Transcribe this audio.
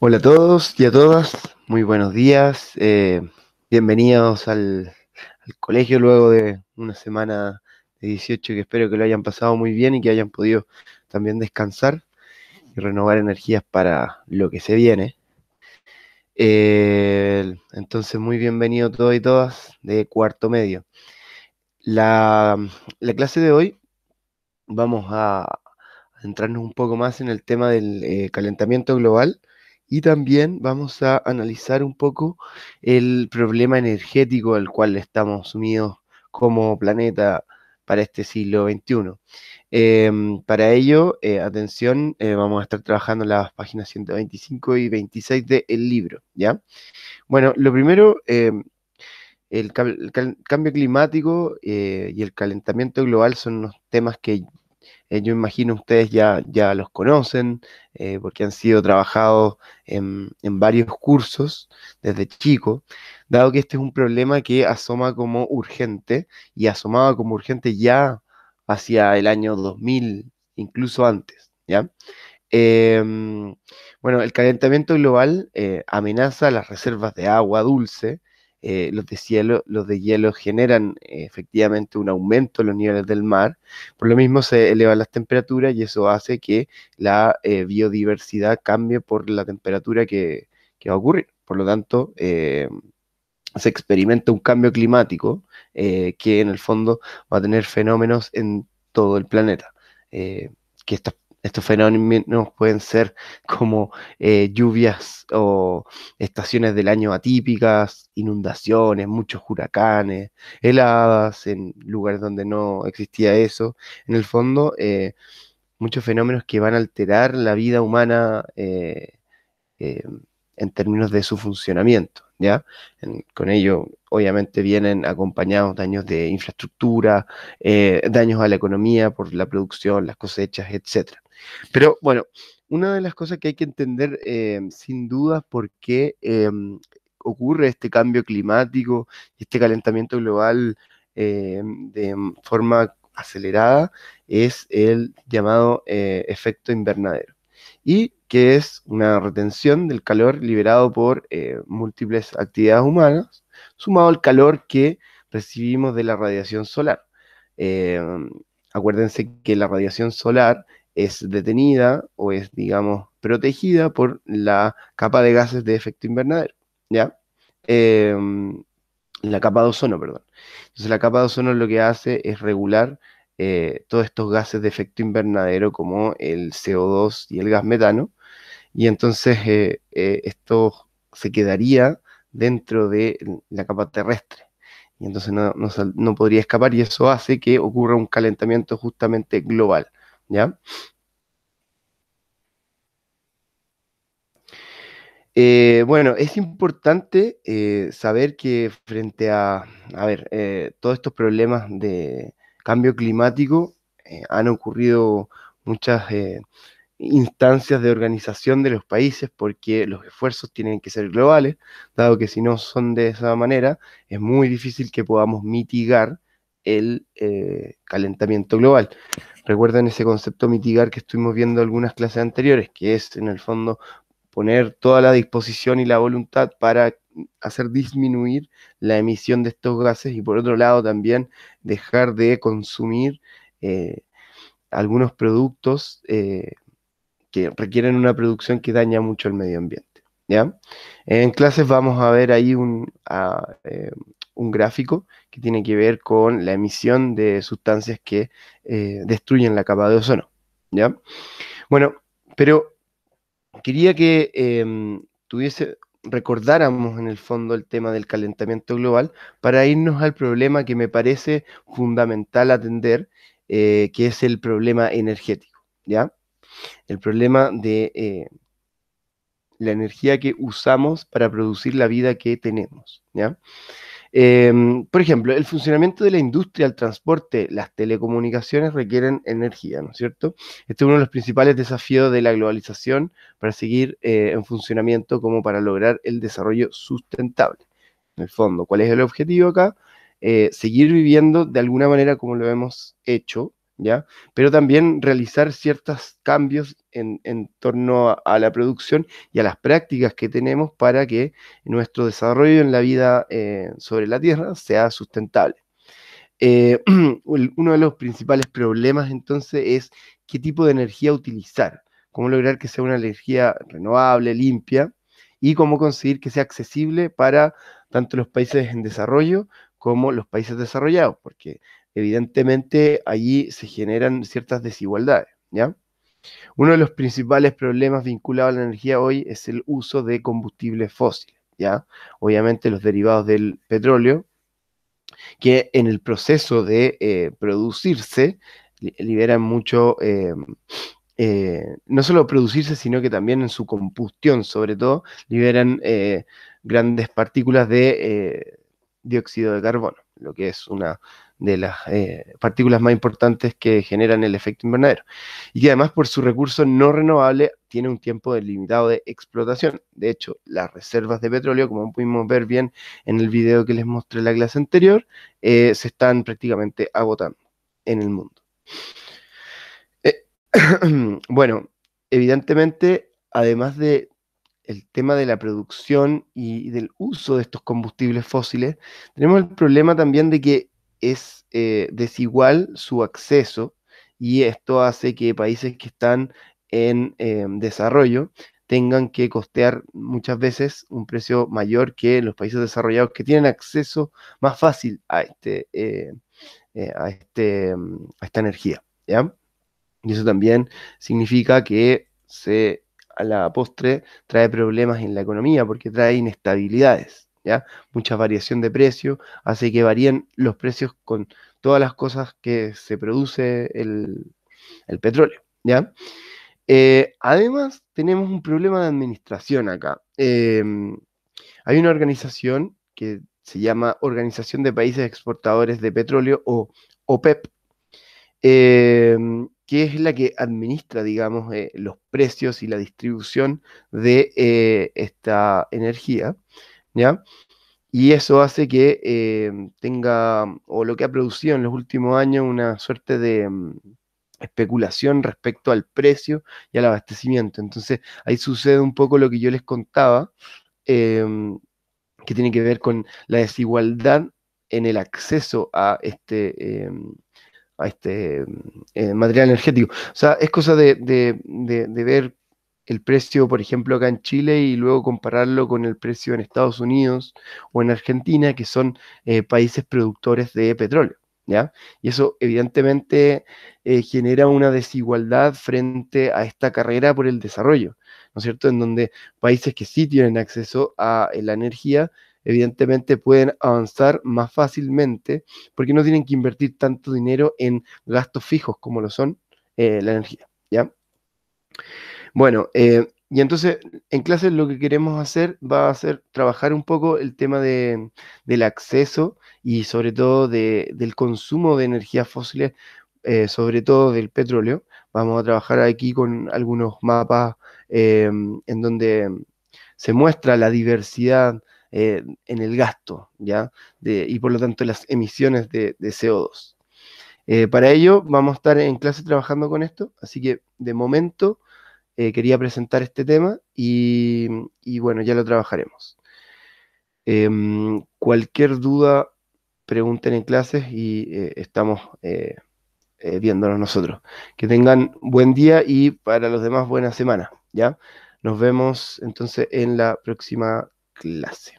Hola a todos y a todas, muy buenos días, eh, bienvenidos al, colegio luego de una semana de 18 que espero que lo hayan pasado muy bien y que hayan podido también descansar y renovar energías para lo que se viene. Eh, entonces, muy bienvenido todos y todas de cuarto medio. La, clase de hoy vamos a, entrarnos un poco más en el tema del eh, calentamiento global y también vamos a analizar un poco el problema energético al cual estamos unidos como planeta para este siglo XXI. Em, para ello, eh, atención, eh, vamos a estar trabajando las páginas 125 y 26 del libro, ¿ya? Bueno, lo primero, em, el, cambio climático eh, y el calentamiento global son unos temas que eh, yo imagino ustedes ya, ya los conocen eh, porque han sido trabajados en, varios cursos desde chico, dado que este es un problema que asoma como urgente y asomaba como urgente ya hacia el año 2000, incluso antes, ¿ya? Em, bueno, el calentamiento global eh, amenaza las reservas de agua dulce eh, los, de cielo, los de hielo generan eh, efectivamente un aumento en los niveles del mar, por lo mismo se elevan las temperaturas y eso hace que la eh, biodiversidad cambie por la temperatura que, va a ocurrir. Por lo tanto, se experimenta un cambio climático que en el fondo va a tener fenómenos en todo el planeta. que estos fenómenos pueden ser como eh, lluvias o estaciones del año atípicas, inundaciones, muchos huracanes, heladas en lugares donde no existía eso. En el fondo, eh, muchos fenómenos que van a alterar la vida humana eh, em, en términos de su funcionamiento. ¿ya? con ello, obviamente, vienen acompañados daños de infraestructura, daños a la economía por la producción, las cosechas, etcétera. Pero bueno, una de las cosas que hay que entender eh, sin duda por qué em, ocurre este cambio climático y este calentamiento global em, de forma acelerada es el llamado eh, efecto invernadero y que es una retención del calor liberado por eh, múltiples actividades humanas, sumado al calor que recibimos de la radiación solar. Em, acuérdense que la radiación solar es detenida o es, digamos, protegida por la capa de gases de efecto invernadero, ¿ya? Em, la capa de ozono, perdón. Entonces la capa de ozono lo que hace es regular eh, todos estos gases de efecto invernadero como el CO2 y el gas metano, y entonces eh, eh, esto se quedaría dentro de la capa terrestre y entonces no, podría escapar y eso hace que ocurra un calentamiento justamente global. ¿ya? Eh, bueno, es importante eh, saber que frente a, a ver, eh, todos estos problemas de cambio climático han ocurrido muchas instancias de organización de los países porque los esfuerzos tienen que ser globales, dado que si no son de esa manera, es muy difícil que podamos mitigar el eh, calentamiento global. Recuerden ese concepto mitigar que estuvimos viendo en algunas clases anteriores, que es en el fondo poner toda la disposición y la voluntad para hacer disminuir la emisión de estos gases y por otro lado también dejar de consumir eh, algunos productos eh, que requieren una producción que daña mucho el medio ambiente. ¿ya? En clases vamos a ver ahí un, un gráfico que tiene que ver con la emisión de sustancias que eh, destruyen la capa de ozono. ¿ya? Bueno, pero quería que em, tuviese, recordáramos en el fondo el tema del calentamiento global para irnos al problema que me parece fundamental atender, eh, que es el problema energético. ¿ya? El problema de eh, la energía que usamos para producir la vida que tenemos. ¿ya? Em, por ejemplo, el funcionamiento de la industria, el transporte, las telecomunicaciones requieren energía, ¿no es cierto? Este es uno de los principales desafíos de la globalización para seguir eh, en funcionamiento como para lograr el desarrollo sustentable. En el fondo, ¿cuál es el objetivo acá? Eh, seguir viviendo de alguna manera como lo hemos hecho, pero también realizar ciertos cambios en, torno a, la producción y a las prácticas que tenemos para que nuestro desarrollo en la vida eh, sobre la Tierra sea sustentable. Eh, uno de los principales problemas entonces es qué tipo de energía utilizar, cómo lograr que sea una energía renovable, limpia, y cómo conseguir que sea accesible para tanto los países en desarrollo como los países desarrollados, porque evidentemente allí se generan ciertas desigualdades, ¿ya? Uno de los principales problemas vinculados a la energía hoy es el uso de combustibles fósiles, ¿ya? Obviamente los derivados del petróleo, que en el proceso de eh, producirse liberan mucho, eh, eh, no solo producirse, sino que también en su combustión, sobre todo, liberan grandes partículas de dióxido de carbono, lo que es una de las eh, partículas más importantes que generan el efecto invernadero. Y que además por su recurso no renovable tiene un tiempo delimitado de explotación. De hecho, las reservas de petróleo, como pudimos ver bien en el video que les mostré en la clase anterior, eh, se están prácticamente agotando en el mundo. Eh, bueno, evidentemente, además de el tema de la producción y del uso de estos combustibles fósiles, tenemos el problema también de que es eh, desigual su acceso y esto hace que países que están en eh, desarrollo tengan que costear muchas veces un precio mayor que los países desarrollados que tienen acceso más fácil a, este, eh, este mm, a, esta energía. Y eso también significa que se, a la postre trae problemas en la economía porque trae inestabilidades. Mucha variación de precio, hace que varíen los precios con todas las cosas que se produce el, petróleo, ¿ya? Eh, además, tenemos un problema de administración acá. Em, hay una organización que se llama Organización de Países Exportadores de Petróleo o OPEP, e em, que es la que administra, digamos, eh, los precios y la distribución de eh, esta energía y eso hace que eh, tenga, o lo que ha producido en los últimos años, una suerte de mm, especulación respecto al precio y al abastecimiento. Entonces ahí sucede un poco lo que yo les contaba, em, que tiene que ver con la desigualdad en el acceso a este... Em, a este em, material energético. O sea, es cosa de, de, de, ver el precio, por ejemplo, acá en Chile y luego compararlo con el precio en Estados Unidos o en Argentina, que son eh, países productores de petróleo. ¿Ya? Y eso evidentemente eh, genera una desigualdad frente a esta carrera por el desarrollo, ¿no es cierto? En donde países que sí tienen acceso a eh, la energía, evidentemente pueden avanzar más fácilmente porque no tienen que invertir tanto dinero en gastos fijos como lo son la energía, ¿ya? Bueno, eh, y entonces en clase lo que queremos hacer va a ser trabajar un poco el tema del acceso y sobre todo del consumo de energías fósiles, eh, sobre todo del petróleo. Vamos a trabajar aquí con algunos mapas eh, en donde se muestra la diversidad en el gasto, ¿ya? y por lo tanto las emisiones de CO2. para ello vamos a estar en clase trabajando con esto, así que de momento eh, quería presentar este tema y, bueno, ya lo trabajaremos. Em, cualquier duda, pregunten en clases y eh, estamos eh, viéndonos nosotros. Que tengan buen día y para los demás buena semana, ¿ya? Nos vemos entonces en la próxima clase.